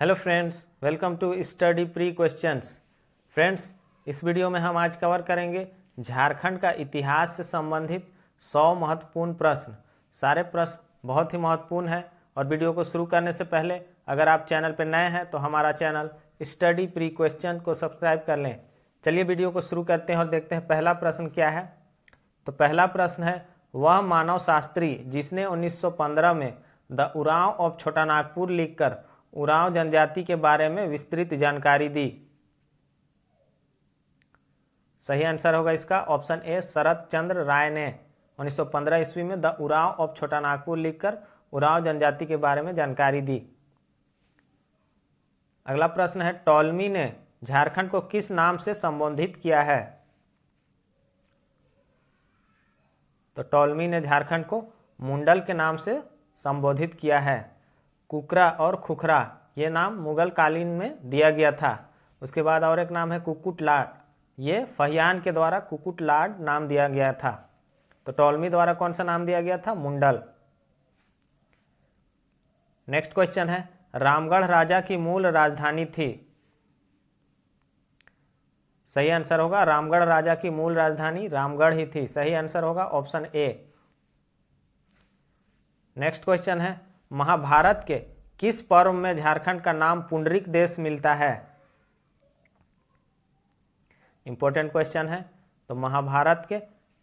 hello friends welcome to study pre questions friends इस video में हम आज कवर करेंगे झारखंड का इतिहास से संबंधित 100 महत्वपूर्ण प्रश्न सारे प्रश्न बहुत ही महत्वपूर्ण हैं और वीडियो को शुरू करने से पहले अगर आप चैनल पर नए हैं तो हमारा चैनल स्टडी प्री क्वेश्चन को सब्सक्राइब कर लें चलिए वीडियो को शुरू करते हैं और देखते हैं पहला प्रश्न क्या है तो पहला प्रश्न है वह मानव शास्त्री जिसने 1915 में द उराव ऑफ छोटा नागपुर लिखकर उरांव जनजाति के बारे में विस्तृत जानकारी दी सही आंसर होगा इसका ऑप्शन ए शरद चंद्र राय ने 1915 ईस्वी में द उरांव ऑफ छोटा नागपुर लिखकर उरांव जनजाति के बारे में जानकारी दी अगला प्रश्न है टॉलमी ने झारखंड को किस नाम से संबोधित किया है तो टॉलमी ने झारखंड को मुंडल के नाम से संबोधित किया है कुकरा और खुखरा ये नाम मुग़ल कालीन में दिया गया था उसके बाद और एक नाम है कुकुट लाड ये फहियान के द्वारा कुकुट लाड नाम दिया गया था तो टॉलमी द्वारा कौन सा नाम दिया गया था मुंडल नेक्स्ट क्वेश्चन है रामगढ़ राजा की मूल राजधानी थी सही आंसर होगा रामगढ़ राजा की मूल राजधानी रामगढ़ ही थी सही आंसर होगा ऑप्शन ए नेक्स्ट क्वेश्चन है महाभारत के किस पर्व में झारखंड का नाम पुंडरिक देश मिलता है इंपॉर्टेंट क्वेश्चन है तो महाभारत के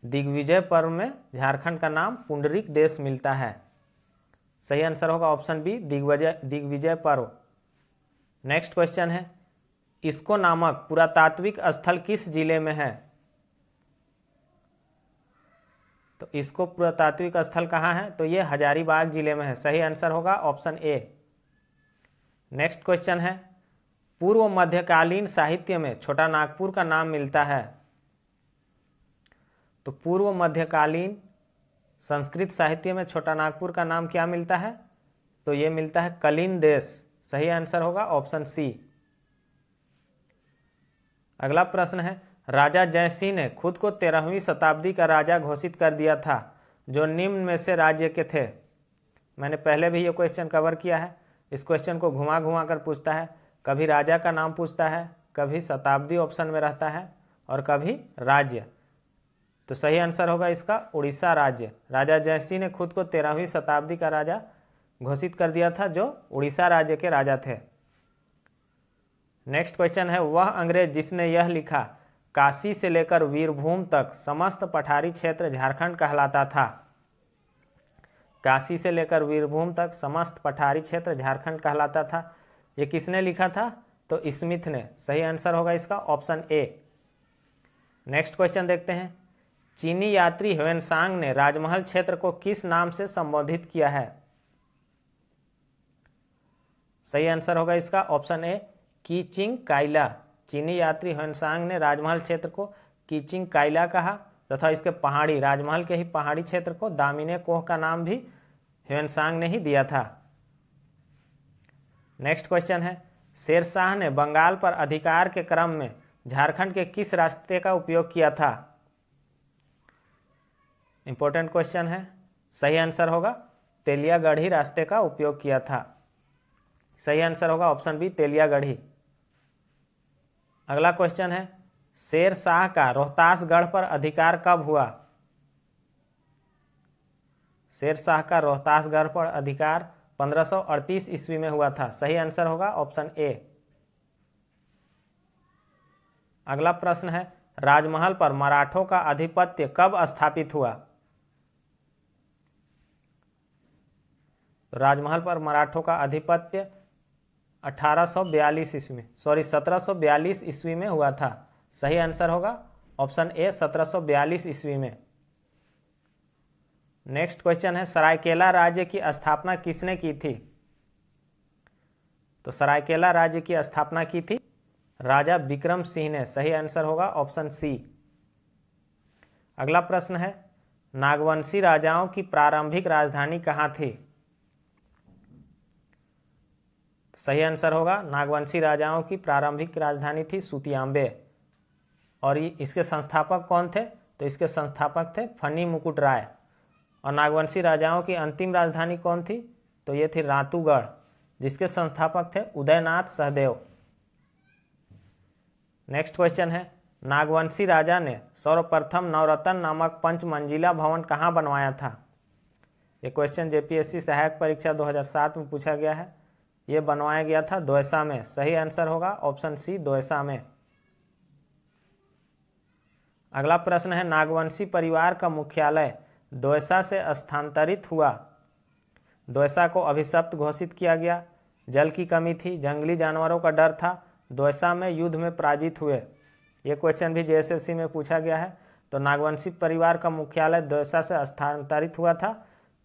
दिग्विजय पर्व में झारखंड का नाम पुंडरिक देश मिलता है सही आंसर होगा ऑप्शन बी दिग्विजय दिग्विजय पर्व नेक्स्ट क्वेश्चन है इसको नामक पुरातात्विक स्थल किस जिले में है तो इसको पुरातात्विक स्थल कहाँ है तो ये हजारीबाग जिले में है सही आंसर होगा ऑप्शन ए नेक्स्ट क्वेश्चन है पूर्व मध्यकालीन साहित्य में छोटा नागपुर का नाम मिलता है तो पूर्व मध्यकालीन संस्कृत साहित्य में छोटा नागपुर का नाम क्या मिलता है तो ये मिलता है कलीन देश सही आंसर होगा ऑप्शन सी अगला प्रश्न है राजा जयसिंह ने खुद को तेरहवीं शताब्दी का राजा घोषित कर दिया था जो निम्न में से राज्य के थे मैंने पहले भी ये क्वेश्चन कवर किया है इस क्वेश्चन को घुमा घुमा कर पूछता है कभी राजा का नाम पूछता है कभी शताब्दी ऑप्शन में रहता है और कभी राज्य तो सही आंसर होगा इसका उड़ीसा राज्य राजा जयसिंह ने खुद को तेरहवीं शताब्दी का राजा घोषित कर दिया था जो उड़ीसा राज्य के राजा थे नेक्स्ट क्वेश्चन है वह अंग्रेज जिसने यह लिखा काशी से लेकर वीरभूम तक समस्त पठारी क्षेत्र झारखंड कहलाता था काशी से लेकर वीरभूम तक समस्त पठारी क्षेत्र झारखंड कहलाता था ये किसने लिखा था तो स्मिथ ने सही आंसर होगा इसका ऑप्शन ए नेक्स्ट क्वेश्चन देखते हैं चीनी यात्री ह्वेनसांग ने राजमहल क्षेत्र को किस नाम से संबोधित किया है सही आंसर होगा इसका ऑप्शन ए कीचिंग काइला चीनी यात्री हनसांग ने राजमहल क्षेत्र को कीचिंग काइला कहा तथा इसके पहाड़ी राजमहल के ही पहाड़ी क्षेत्र को दामिने कोह का नाम भी ह्यूनसांग ने ही दिया था नेक्स्ट क्वेश्चन है शेरशाह ने बंगाल पर अधिकार के क्रम में झारखंड के किस रास्ते का उपयोग किया था इंपॉर्टेंट क्वेश्चन है सही आंसर होगा तेलियागढ़ी रास्ते का उपयोग किया था सही आंसर होगा ऑप्शन बी तेलियागढ़ी अगला क्वेश्चन है शेर शाह का रोहतासगढ़ पर अधिकार कब हुआ शेर शाह का रोहतासगढ़ पर अधिकार 1538 ईस्वी में हुआ था सही आंसर होगा ऑप्शन ए अगला प्रश्न है राजमहल पर मराठों का आधिपत्य कब स्थापित हुआ राजमहल पर मराठों का आधिपत्य 1842 ईस्वी में सॉरी 1742 ईस्वी में हुआ था सही आंसर होगा ऑप्शन ए 1742 ईस्वी में नेक्स्ट क्वेश्चन है सरायकेला राज्य की स्थापना किसने की थी तो सरायकेला राज्य की स्थापना की थी राजा विक्रम सिंह ने सही आंसर होगा ऑप्शन सी अगला प्रश्न है नागवंशी राजाओं की प्रारंभिक राजधानी कहाँ थी सही आंसर होगा नागवंशी राजाओं की प्रारंभिक राजधानी थी सुतियाम्बे और इसके संस्थापक कौन थे तो इसके संस्थापक थे फनी मुकुट राय और नागवंशी राजाओं की अंतिम राजधानी कौन थी तो ये थी रातूगढ़ जिसके संस्थापक थे उदयनाथ सहदेव नेक्स्ट क्वेश्चन है नागवंशी राजा ने सर्वप्रथम नवरत्न नामक पंच मंजिला भवन कहाँ बनवाया था ये क्वेश्चन जेपीएससी सहायक परीक्षा 2007 में पूछा गया है ये बनवाया गया था द्वैसा में सही आंसर होगा ऑप्शन सी द्वैसा में अगला प्रश्न है नागवंशी परिवार का मुख्यालय द्वैसा से स्थानांतरित हुआ द्वैसा को अभिशप्त घोषित किया गया जल की कमी थी जंगली जानवरों का डर था द्वैसा में युद्ध में पराजित हुए ये क्वेश्चन भी जेएसएफसी में पूछा गया है तो नागवंशी परिवार का मुख्यालय द्वैसा से स्थानांतरित हुआ था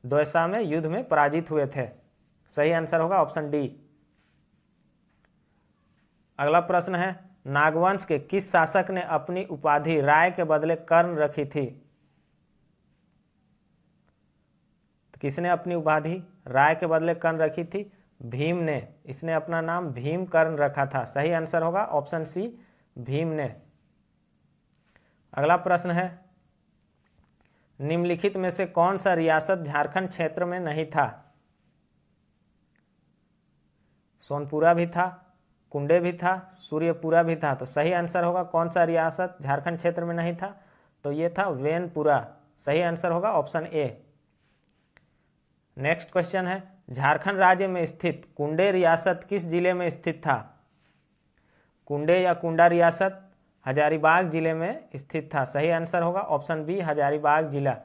द्वैसा में युद्ध में पराजित हुए थे सही आंसर होगा ऑप्शन डी अगला प्रश्न है नागवंश के किस शासक ने अपनी उपाधि राय के बदले कर्ण रखी थी तो किसने अपनी उपाधि राय के बदले कर्ण रखी थी भीम ने इसने अपना नाम भीम कर्ण रखा था सही आंसर होगा ऑप्शन सी भीम ने अगला प्रश्न है निम्नलिखित में से कौन सा रियासत झारखंड क्षेत्र में नहीं था सोनपुरा भी था कुंडे भी था सूर्यपुरा भी था तो सही आंसर होगा कौन सा रियासत झारखंड क्षेत्र में नहीं था तो ये था वेनपुरा सही आंसर होगा ऑप्शन ए नेक्स्ट क्वेश्चन है झारखंड राज्य में स्थित कुंडे रियासत किस जिले में स्थित था कुंडे या कुंडा रियासत हजारीबाग जिले में स्थित था सही आंसर होगा ऑप्शन बी हजारीबाग जिला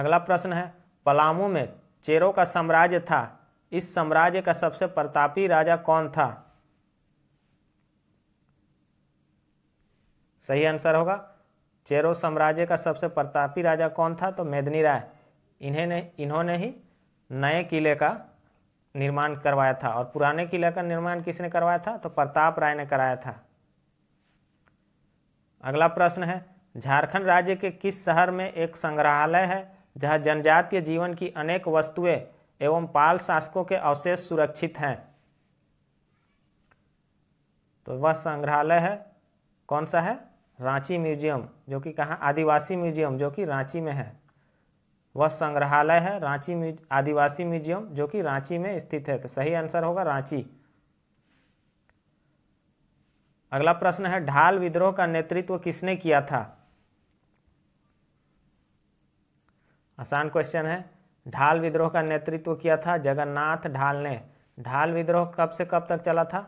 अगला प्रश्न है पलामू में चेरों का साम्राज्य था इस साम्राज्य का सबसे प्रतापी राजा कौन था सही आंसर होगा चेरो साम्राज्य का सबसे प्रतापी राजा कौन था तो मेदनी राय इन्हें इन्होंने ही नए किले का निर्माण करवाया था और पुराने किले का निर्माण किसने करवाया था तो प्रताप राय ने कराया था अगला प्रश्न है झारखंड राज्य के किस शहर में एक संग्रहालय है जहाँ जनजातीय जीवन की अनेक वस्तुएं एवं पाल शासकों के अवशेष सुरक्षित हैं तो वह संग्रहालय है कौन सा है रांची म्यूजियम जो कि कहाँ आदिवासी म्यूजियम जो कि रांची में है वह संग्रहालय है रांची आदिवासी म्यूजियम जो कि रांची में स्थित है तो सही आंसर होगा रांची अगला प्रश्न है ढाल विद्रोह का नेतृत्व किसने किया था आसान क्वेश्चन है ढाल विद्रोह का नेतृत्व किया था जगन्नाथ ढाल ने ढाल विद्रोह कब से कब तक चला था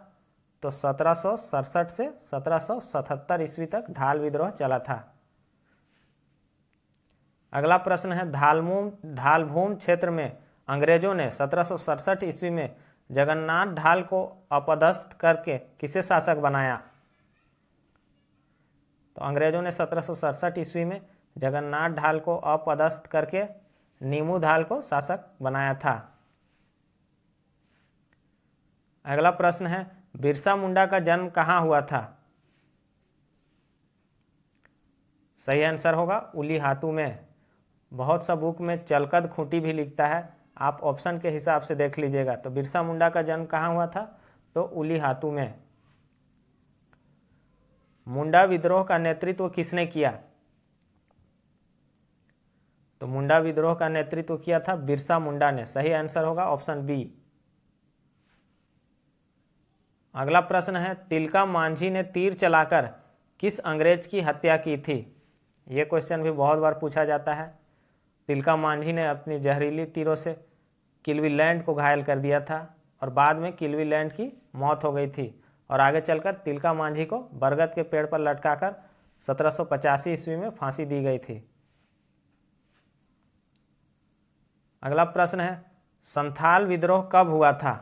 तो सत्रह से सत्रह ईस्वी तक ढाल विद्रोह चला था अगला प्रश्न है धालमूम धालभूम क्षेत्र में अंग्रेजों ने सत्रह ईस्वी में जगन्नाथ ढाल को अपदस्थ करके किसे शासक बनाया तो अंग्रेजों ने सत्रह ईस्वी में जगन्नाथ ढाल को अपदस्थ करके नीमू ढाल को शासक बनाया था अगला प्रश्न है बिरसा मुंडा का जन्म कहाँ हुआ था सही आंसर होगा उली हाथू में बहुत सा बुक में चलकद खूंटी भी लिखता है आप ऑप्शन के हिसाब से देख लीजिएगा तो बिरसा मुंडा का जन्म कहाँ हुआ था तो उली हाथू में मुंडा विद्रोह का नेतृत्व किसने किया तो मुंडा विद्रोह का नेतृत्व किया था बिरसा मुंडा ने सही आंसर होगा ऑप्शन बी अगला प्रश्न है तिलका मांझी ने तीर चलाकर किस अंग्रेज की हत्या की थी ये क्वेश्चन भी बहुत बार पूछा जाता है तिलका मांझी ने अपनी जहरीली तीरों से किलवी लैंड को घायल कर दिया था और बाद में किलवी लैंड की मौत हो गई थी और आगे चलकर तिलका मांझी को बरगद के पेड़ पर लटकाकर सत्रह ईस्वी में फांसी दी गई थी अगला प्रश्न है संथाल विद्रोह कब हुआ था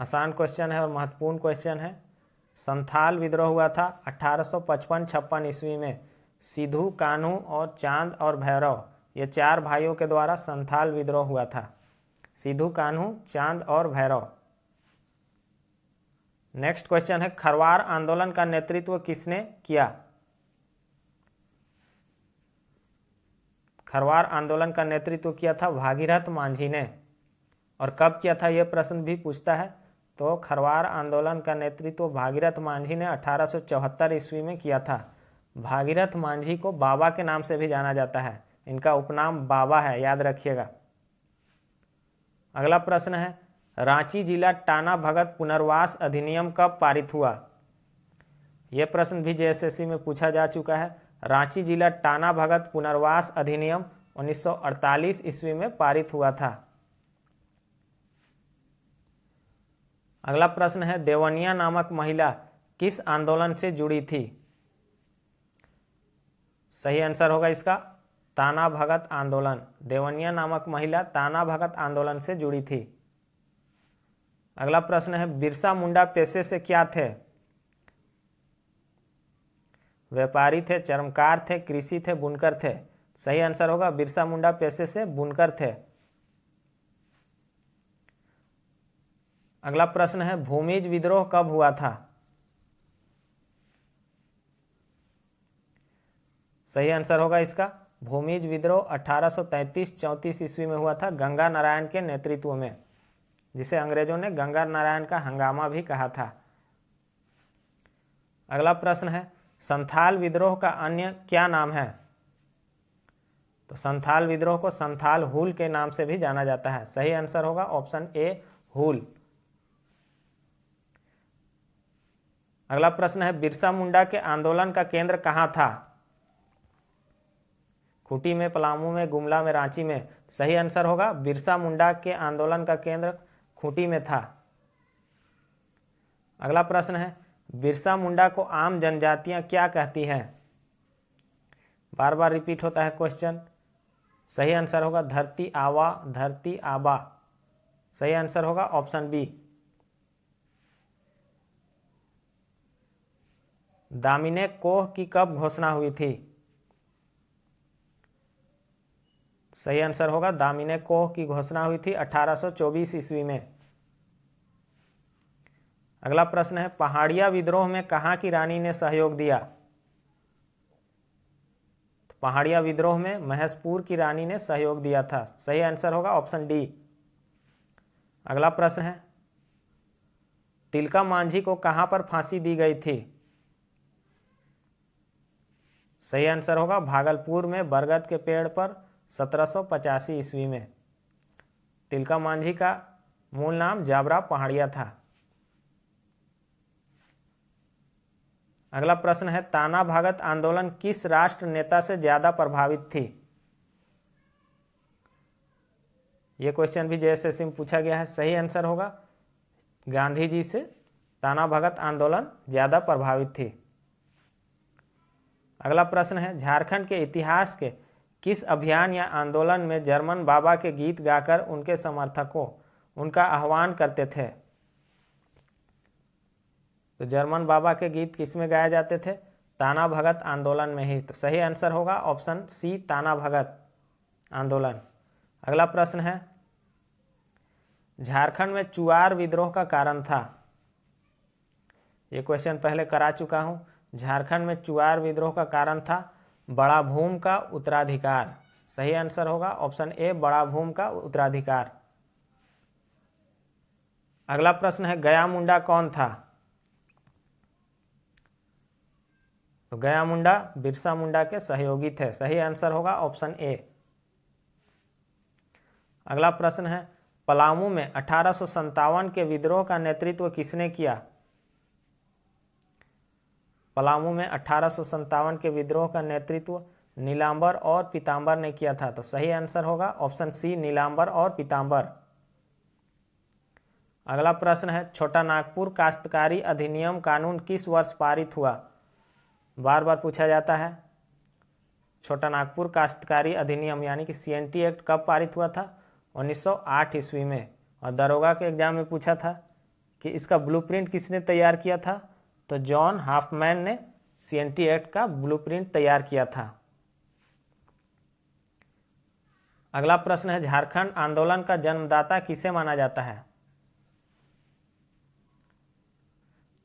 आसान क्वेश्चन है और महत्वपूर्ण क्वेश्चन है संथाल विद्रोह हुआ था 1855-56 ईस्वी में सिद्धू कानू और चांद और भैरव ये चार भाइयों के द्वारा संथाल विद्रोह हुआ था सिद्धू कानू चांद और भैरव नेक्स्ट क्वेश्चन है खरवार आंदोलन का नेतृत्व किसने किया खरवार आंदोलन का नेतृत्व किया था भागीरथ मांझी ने और कब किया था यह प्रश्न भी पूछता है तो खरवार आंदोलन का नेतृत्व भागीरथ मांझी ने 1874 ईस्वी में किया था भागीरथ मांझी को बाबा के नाम से भी जाना जाता है इनका उपनाम बाबा है याद रखिएगा अगला प्रश्न है रांची जिला टाना भगत पुनर्वास अधिनियम कब पारित हुआ यह प्रश्न भी जेएसएससी में पूछा जा चुका है रांची जिला टाना भगत पुनर्वास अधिनियम 1948 ईस्वी में पारित हुआ था अगला प्रश्न है देवनिया नामक महिला किस आंदोलन से जुड़ी थी सही आंसर होगा इसका ताना भगत आंदोलन देवनिया नामक महिला ताना भगत आंदोलन से जुड़ी थी अगला प्रश्न है बिरसा मुंडा पेशे से क्या थे व्यापारी थे चरमकार थे कृषि थे बुनकर थे सही आंसर होगा बिरसा मुंडा पैसे से बुनकर थे अगला प्रश्न है भूमिज विद्रोह कब हुआ था सही आंसर होगा इसका भूमिज विद्रोह 1833-34 ईस्वी में हुआ था गंगा नारायण के नेतृत्व में जिसे अंग्रेजों ने गंगा नारायण का हंगामा भी कहा था अगला प्रश्न है संथाल विद्रोह का अन्य क्या नाम है तो संथाल विद्रोह को संथाल हुल के नाम से भी जाना जाता है सही आंसर होगा ऑप्शन ए हुल अगला प्रश्न है बिरसा मुंडा के आंदोलन का केंद्र कहां था खूटी में पलामू में गुमला में रांची में सही आंसर होगा बिरसा मुंडा के आंदोलन का केंद्र खूंटी में था अगला प्रश्न है बिरसा मुंडा को आम जनजातियां क्या कहती हैं बार बार रिपीट होता है क्वेश्चन सही आंसर होगा धरती आवा धरती आबा सही आंसर होगा ऑप्शन बी दामिने कोह की कब घोषणा हुई थी सही आंसर होगा दामिने कोह की घोषणा हुई थी 1824 ईस्वी में अगला प्रश्न है पहाड़िया विद्रोह में कहाँ की रानी ने सहयोग दिया तो पहाड़िया विद्रोह में महेशपुर की रानी ने सहयोग दिया था सही आंसर होगा ऑप्शन डी अगला प्रश्न है तिलका मांझी को कहाँ पर फांसी दी गई थी सही आंसर होगा भागलपुर में बरगद के पेड़ पर सत्रह ईस्वी में तिलका मांझी का मूल नाम जाबरा पहाड़िया था अगला प्रश्न है ताना भगत आंदोलन किस राष्ट्र नेता से ज़्यादा प्रभावित थी ये क्वेश्चन भी जैसे सिंह पूछा गया है सही आंसर होगा गांधी जी से ताना भगत आंदोलन ज़्यादा प्रभावित थी अगला प्रश्न है झारखंड के इतिहास के किस अभियान या आंदोलन में जर्मन बाबा के गीत गाकर उनके समर्थकों उनका आह्वान करते थे तो जर्मन बाबा के गीत किस में गाए जाते थे ताना भगत आंदोलन में ही तो सही आंसर होगा ऑप्शन सी ताना भगत आंदोलन अगला प्रश्न है झारखंड में चुआर विद्रोह का कारण था ये क्वेश्चन पहले करा चुका हूँ झारखंड में चुआर विद्रोह का कारण था बड़ा भूम का उत्तराधिकार सही आंसर होगा ऑप्शन ए बड़ा भूम का उत्तराधिकार अगला प्रश्न है गया मुंडा कौन था तो गया मुंडा बिरसा मुंडा के सहयोगी थे सही आंसर होगा ऑप्शन ए अगला प्रश्न है पलामू में अठारह के विद्रोह का नेतृत्व किसने किया पलामू में अठारह के विद्रोह का नेतृत्व नीलांबर और पीताम्बर ने किया था तो सही आंसर होगा ऑप्शन सी नीलांबर और पीताम्बर अगला प्रश्न है छोटा नागपुर काश्तकारी अधिनियम कानून किस वर्ष पारित हुआ बार बार पूछा जाता है छोटा नागपुर काश्तकारी अधिनियम यानी कि सी एक्ट कब पारित हुआ था 1908 ईस्वी में और दरोगा के एग्जाम में पूछा था कि इसका ब्लूप्रिंट किसने तैयार किया था तो जॉन हाफमैन ने सी एक्ट का ब्लूप्रिंट तैयार किया था अगला प्रश्न है झारखंड आंदोलन का जन्मदाता किसे माना जाता है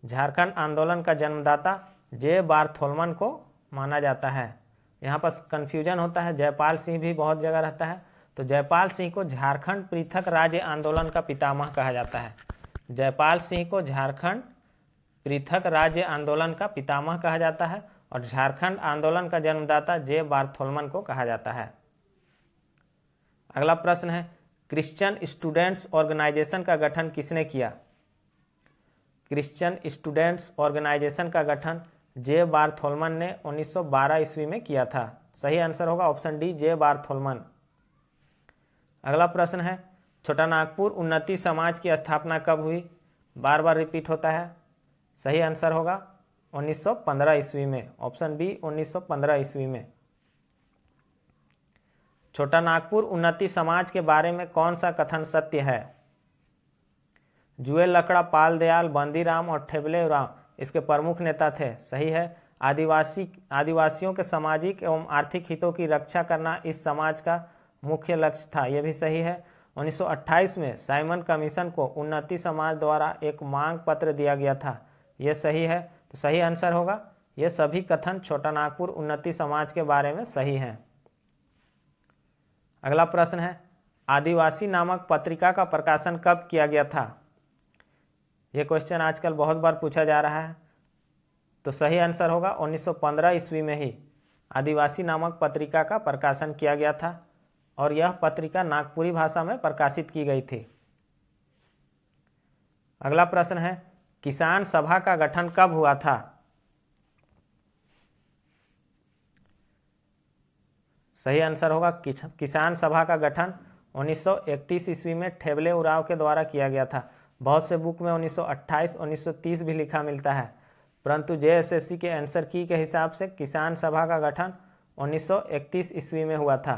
झारखंड आंदोलन का जन्मदाता जे बार्थोलमन को माना जाता है यहाँ पर कन्फ्यूजन होता है जयपाल सिंह भी बहुत जगह रहता है तो जयपाल सिंह को झारखंड पृथक राज्य आंदोलन का पितामह कहा जाता है जयपाल सिंह को झारखंड पृथक राज्य आंदोलन का पितामह कहा जाता है और झारखंड आंदोलन का जन्मदाता जे बार्थोलमन को कहा जाता है अगला प्रश्न है क्रिश्चियन स्टूडेंट्स ऑर्गेनाइजेशन का गठन किसने किया क्रिश्चियन स्टूडेंट्स ऑर्गेनाइजेशन का गठन जे थोलमन ने 1912 ईस्वी में किया था सही आंसर होगा ऑप्शन डी जे बार थोलमन अगला प्रश्न है छोटा नागपुर उन्नति समाज की स्थापना कब हुई बार बार रिपीट होता है सही आंसर होगा 1915 ईस्वी में ऑप्शन बी 1915 ईस्वी में छोटा नागपुर उन्नति समाज के बारे में कौन सा कथन सत्य है जुए लकड़ा पाल दयाल बंदीराम और ठेबले राम इसके प्रमुख नेता थे सही है आदिवासी आदिवासियों के सामाजिक एवं आर्थिक हितों की रक्षा करना इस समाज का मुख्य लक्ष्य था यह भी सही है 1928 में साइमन कमीशन को उन्नति समाज द्वारा एक मांग पत्र दिया गया था यह सही है तो सही आंसर होगा यह सभी कथन छोटा नागपुर उन्नति समाज के बारे में सही हैं अगला प्रश्न है आदिवासी नामक पत्रिका का प्रकाशन कब किया गया था ये क्वेश्चन आजकल बहुत बार पूछा जा रहा है तो सही आंसर होगा 1915 ईस्वी में ही आदिवासी नामक पत्रिका का प्रकाशन किया गया था और यह पत्रिका नागपुरी भाषा में प्रकाशित की गई थी अगला प्रश्न है किसान सभा का गठन कब हुआ था सही आंसर होगा किसान सभा का गठन 1931 ईस्वी में ठेबले उराव के द्वारा किया गया था बहुत से बुक में 1928, 1930 भी लिखा मिलता है परंतु जे के आंसर की के हिसाब से किसान सभा का गठन 1931 ईस्वी में हुआ था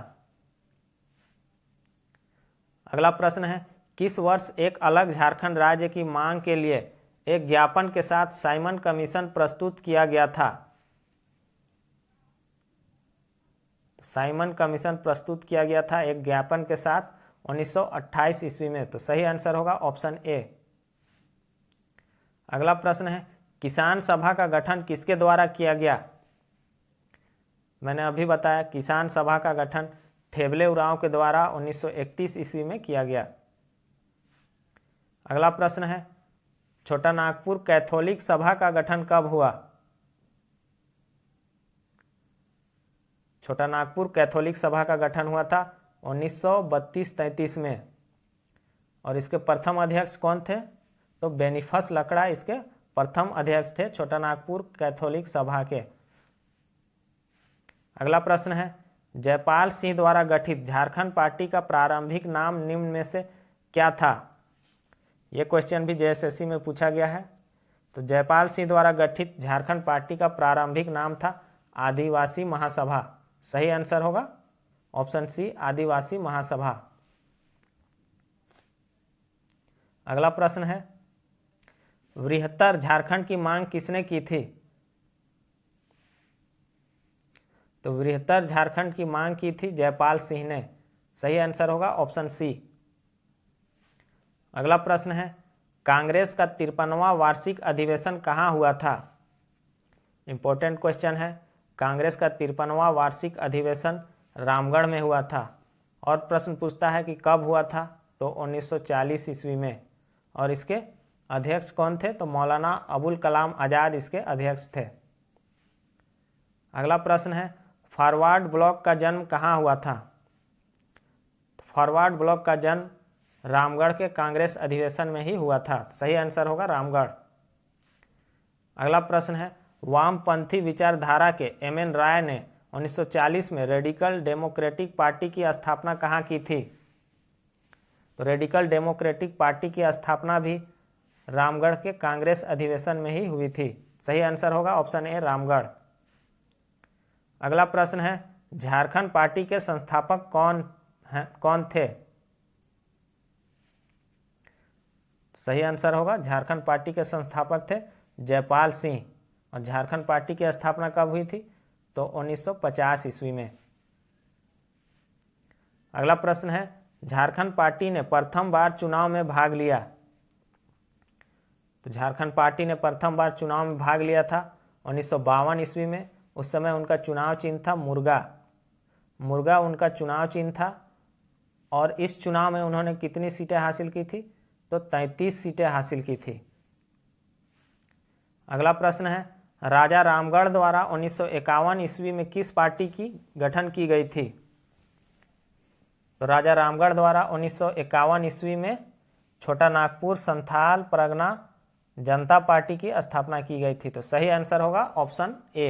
अगला प्रश्न है किस वर्ष एक अलग झारखंड राज्य की मांग के लिए एक ज्ञापन के साथ साइमन कमीशन प्रस्तुत किया गया था साइमन कमीशन प्रस्तुत किया गया था एक ज्ञापन के साथ 1928 ईस्वी में तो सही आंसर होगा ऑप्शन ए अगला प्रश्न है किसान सभा का गठन किसके द्वारा किया गया मैंने अभी बताया किसान सभा का गठन ठेबले उराव के द्वारा 1931 ईस्वी में किया गया अगला प्रश्न है छोटा नागपुर कैथोलिक सभा का गठन कब हुआ छोटा नागपुर कैथोलिक सभा का गठन हुआ था उन्नीस सौ में और इसके प्रथम अध्यक्ष कौन थे तो बेनिफस लकड़ा इसके प्रथम अध्यक्ष थे छोटा नागपुर कैथोलिक सभा के अगला प्रश्न है जयपाल सिंह द्वारा गठित झारखंड पार्टी का प्रारंभिक नाम निम्न में से क्या था यह क्वेश्चन भी जेएसएससी में पूछा गया है तो जयपाल सिंह द्वारा गठित झारखंड पार्टी का प्रारंभिक नाम था आदिवासी महासभा सही आंसर होगा ऑप्शन सी आदिवासी महासभा अगला प्रश्न है वृहत्तर झारखंड की मांग किसने की थी तो वृहत्तर झारखंड की मांग की थी जयपाल सिंह ने सही आंसर होगा ऑप्शन सी अगला प्रश्न है कांग्रेस का तिरपनवा वार्षिक अधिवेशन कहां हुआ था इंपॉर्टेंट क्वेश्चन है कांग्रेस का तिरपनवा वार्षिक अधिवेशन रामगढ़ में हुआ था और प्रश्न पूछता है कि कब हुआ था तो 1940 ईस्वी में और इसके अध्यक्ष कौन थे तो मौलाना अबुल कलाम आज़ाद इसके अध्यक्ष थे अगला प्रश्न है फॉरवर्ड ब्लॉक का जन्म कहाँ हुआ था तो फॉरवर्ड ब्लॉक का जन्म रामगढ़ के कांग्रेस अधिवेशन में ही हुआ था सही आंसर होगा रामगढ़ अगला प्रश्न है वामपंथी विचारधारा के एम एन राय ने 1940 में रेडिकल डेमोक्रेटिक पार्टी की स्थापना कहाँ की थी तो रेडिकल डेमोक्रेटिक पार्टी की स्थापना भी रामगढ़ के कांग्रेस अधिवेशन में ही हुई थी सही आंसर होगा ऑप्शन ए रामगढ़ अगला प्रश्न है झारखंड पार्टी के संस्थापक कौन है कौन थे सही आंसर होगा झारखंड पार्टी के संस्थापक थे जयपाल सिंह और झारखंड पार्टी की स्थापना कब हुई थी तो 1950 ईस्वी में अगला प्रश्न है झारखंड पार्टी ने प्रथम बार चुनाव में भाग लिया तो झारखंड पार्टी ने प्रथम बार चुनाव में भाग लिया था उन्नीस ईस्वी में उस समय उनका चुनाव चिन्ह था मुर्गा मुर्गा उनका चुनाव चिन्ह था और इस चुनाव में उन्होंने कितनी सीटें हासिल की थी तो 33 सीटें हासिल की थी अगला प्रश्न है राजा रामगढ़ द्वारा उन्नीस ईस्वी में किस पार्टी की गठन की गई थी तो राजा रामगढ़ द्वारा उन्नीस ईस्वी में छोटा नागपुर संथाल परगना जनता पार्टी की स्थापना की गई थी तो सही आंसर होगा ऑप्शन ए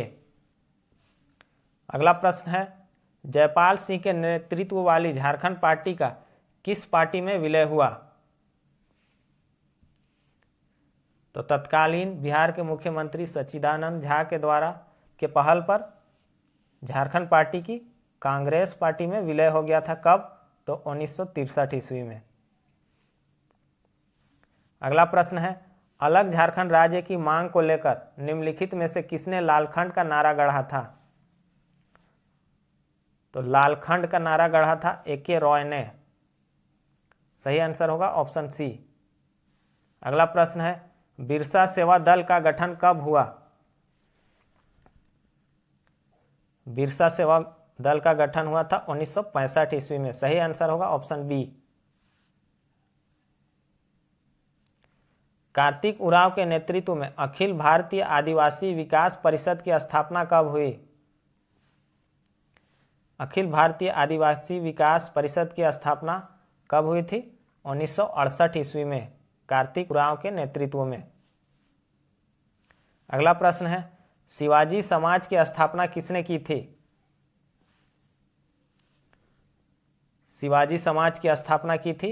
अगला प्रश्न है जयपाल सिंह के नेतृत्व वाली झारखंड पार्टी का किस पार्टी में विलय हुआ तो तत्कालीन बिहार के मुख्यमंत्री सच्चिदानंद झा के द्वारा के पहल पर झारखंड पार्टी की कांग्रेस पार्टी में विलय हो गया था कब तो उन्नीस ईस्वी में अगला प्रश्न है अलग झारखंड राज्य की मांग को लेकर निम्नलिखित में से किसने लालखंड का नारा गढ़ा था तो लालखंड का नारा गढ़ा था ए के रॉय ने सही आंसर होगा ऑप्शन सी अगला प्रश्न है बिरसा सेवा दल का गठन कब हुआ बिरसा सेवा दल का गठन हुआ था उन्नीस ईस्वी में सही आंसर होगा ऑप्शन बी कार्तिक उराव के नेतृत्व में अखिल भारतीय आदिवासी विकास परिषद की स्थापना कब हुई अखिल भारतीय आदिवासी विकास परिषद की स्थापना कब हुई थी उन्नीस ईस्वी में कार्तिक राव के नेतृत्व में अगला प्रश्न है शिवाजी समाज की स्थापना किसने की थी शिवाजी समाज की स्थापना की थी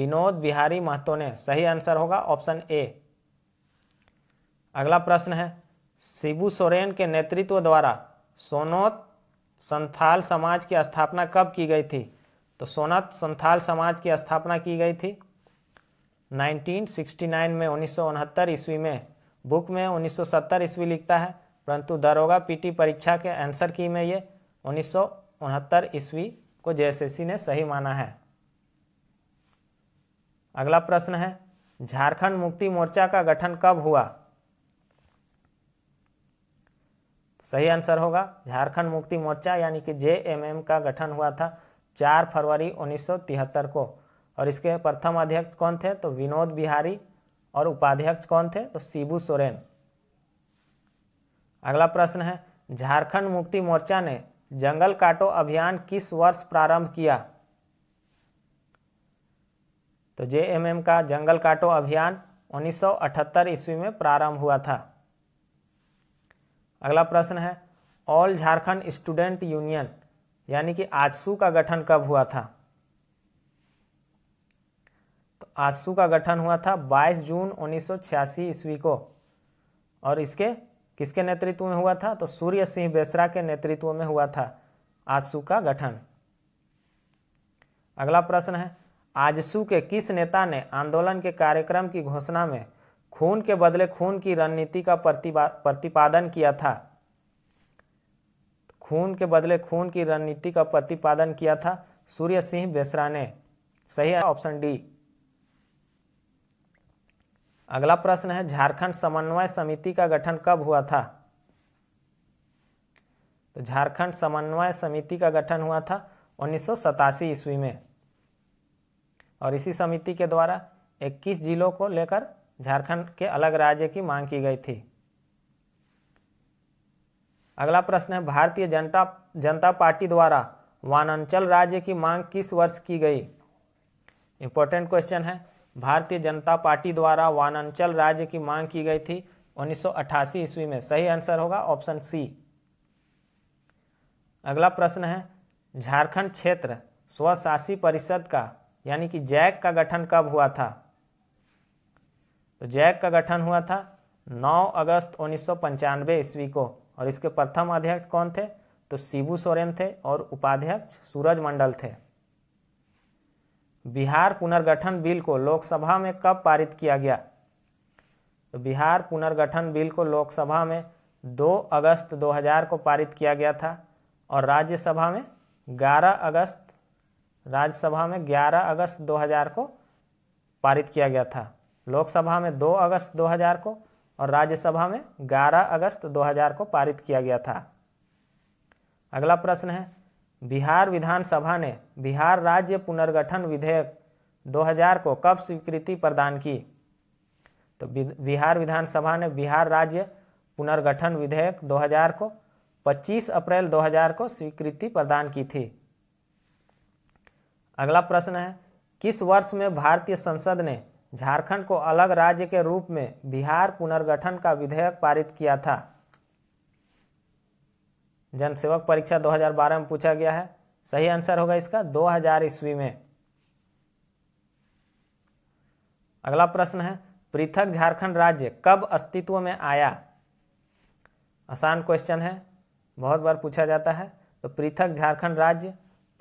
विनोद बिहारी महतो ने सही आंसर होगा ऑप्शन ए अगला प्रश्न है शिबू सोरेन के नेतृत्व द्वारा सोनोत संथाल समाज की स्थापना कब की गई थी तो सोनत संथाल समाज की स्थापना की गई थी 1969 में उन्नीस ईस्वी में बुक में 1970 ईस्वी लिखता है परंतु दरोगा पीटी परीक्षा के आंसर की में ये उन्नीस ईस्वी को जेएसएससी ने सही माना है अगला प्रश्न है झारखंड मुक्ति मोर्चा का गठन कब हुआ सही आंसर होगा झारखंड मुक्ति मोर्चा यानी कि जेएमएम का गठन हुआ था 4 फरवरी 1973 को और इसके प्रथम अध्यक्ष कौन थे तो विनोद बिहारी और उपाध्यक्ष कौन थे तो शिबू सोरेन अगला प्रश्न है झारखंड मुक्ति मोर्चा ने जंगल काटो अभियान किस वर्ष प्रारंभ किया तो जेएमएम का जंगल काटो अभियान 1978 ईस्वी में प्रारंभ हुआ था अगला प्रश्न है ऑल झारखंड स्टूडेंट यूनियन यानी कि आजसू का गठन कब हुआ था आसू का गठन हुआ था 22 जून 1986 ईस्वी को और इसके किसके नेतृत्व में हुआ था तो सूर्य सिंह बेसरा के नेतृत्व में हुआ था आसू का गठन अगला प्रश्न है आजसू के किस नेता ने आंदोलन के कार्यक्रम की घोषणा में खून के बदले खून की रणनीति का प्रतिपादन किया था खून के बदले खून की रणनीति का प्रतिपादन किया था सूर्य सिंह बेसरा ने सही है ऑप्शन डी अगला प्रश्न है झारखंड समन्वय समिति का गठन कब हुआ था तो झारखंड समन्वय समिति का गठन हुआ था उन्नीस ईस्वी में और इसी समिति के द्वारा 21 जिलों को लेकर झारखंड के अलग राज्य की मांग की गई थी अगला प्रश्न है भारतीय जनता जनता पार्टी द्वारा वानांचल राज्य की मांग किस वर्ष की गई इंपॉर्टेंट क्वेश्चन है भारतीय जनता पार्टी द्वारा वानांचल राज्य की मांग की गई थी 1988 ईस्वी में सही आंसर होगा ऑप्शन सी अगला प्रश्न है झारखंड क्षेत्र स्वशासी परिषद का यानी कि जैक का गठन कब हुआ था तो जैक का गठन हुआ था 9 अगस्त उन्नीस ईस्वी को और इसके प्रथम अध्यक्ष कौन थे तो शिबू सोरेन थे और उपाध्यक्ष सूरज मंडल थे बिहार पुनर्गठन बिल को लोकसभा में कब पारित किया गया तो बिहार पुनर्गठन बिल को लोकसभा में 2 अगस्त 2000 को पारित किया गया था और राज्यसभा में 11 अगस्त राज्यसभा में 11 अगस्त 2000 को पारित किया गया था लोकसभा में 2 अगस्त 2000 को और राज्यसभा में 11 अगस्त 2000 को पारित किया गया था अगला प्रश्न है बिहार विधानसभा ने बिहार राज्य पुनर्गठन विधेयक 2000 को कब स्वीकृति प्रदान की तो बिहार विधानसभा ने बिहार राज्य पुनर्गठन विधेयक 2000 को 25 अप्रैल 2000 को स्वीकृति प्रदान की थी अगला प्रश्न है किस वर्ष में भारतीय संसद ने झारखंड को अलग राज्य के रूप में बिहार पुनर्गठन का विधेयक पारित किया था जनसेवक परीक्षा 2012 में पूछा गया है सही आंसर होगा इसका 2000 ईस्वी में अगला प्रश्न है पृथक झारखंड राज्य कब अस्तित्व में आया आसान क्वेश्चन है बहुत बार पूछा जाता है तो पृथक झारखंड राज्य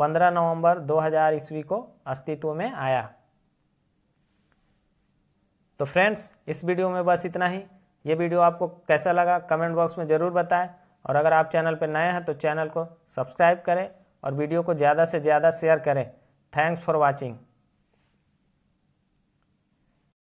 15 नवंबर 2000 ईस्वी को अस्तित्व में आया तो फ्रेंड्स इस वीडियो में बस इतना ही ये वीडियो आपको कैसा लगा कमेंट बॉक्स में ज़रूर बताएं और अगर आप चैनल पर नए हैं तो चैनल को सब्सक्राइब करें और वीडियो को ज़्यादा से ज़्यादा शेयर करें थैंक्स फॉर वॉचिंग